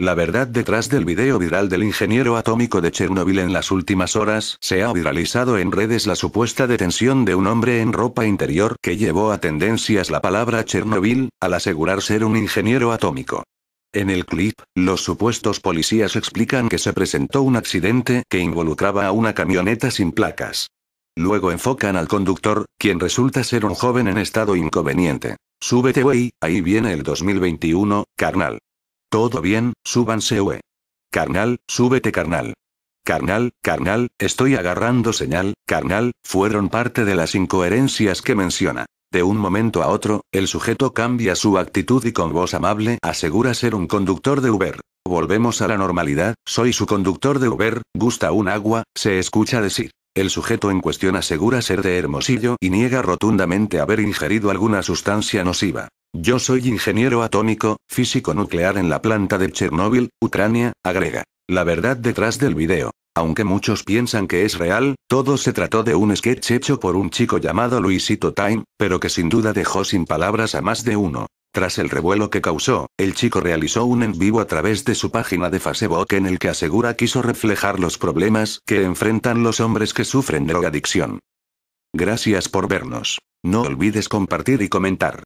La verdad detrás del video viral del ingeniero atómico de Chernobyl en las últimas horas se ha viralizado en redes la supuesta detención de un hombre en ropa interior que llevó a tendencias la palabra Chernobyl, al asegurar ser un ingeniero atómico. En el clip, los supuestos policías explican que se presentó un accidente que involucraba a una camioneta sin placas. Luego enfocan al conductor, quien resulta ser un joven en estado inconveniente. Súbete, güey, ahí viene el 2021, carnal. Todo bien, súbanse Ue. Carnal, súbete carnal. Carnal, carnal, estoy agarrando señal, carnal, fueron parte de las incoherencias que menciona. De un momento a otro, el sujeto cambia su actitud y con voz amable asegura ser un conductor de Uber. Volvemos a la normalidad, soy su conductor de Uber, gusta un agua, se escucha decir. El sujeto en cuestión asegura ser de Hermosillo y niega rotundamente haber ingerido alguna sustancia nociva. Yo soy ingeniero atómico, físico nuclear en la planta de Chernóbil, Ucrania, agrega. La verdad detrás del video. Aunque muchos piensan que es real, todo se trató de un sketch hecho por un chico llamado Luisito Time, pero que sin duda dejó sin palabras a más de uno. Tras el revuelo que causó, el chico realizó un en vivo a través de su página de Facebook en el que asegura quiso reflejar los problemas que enfrentan los hombres que sufren drogadicción. Gracias por vernos. No olvides compartir y comentar.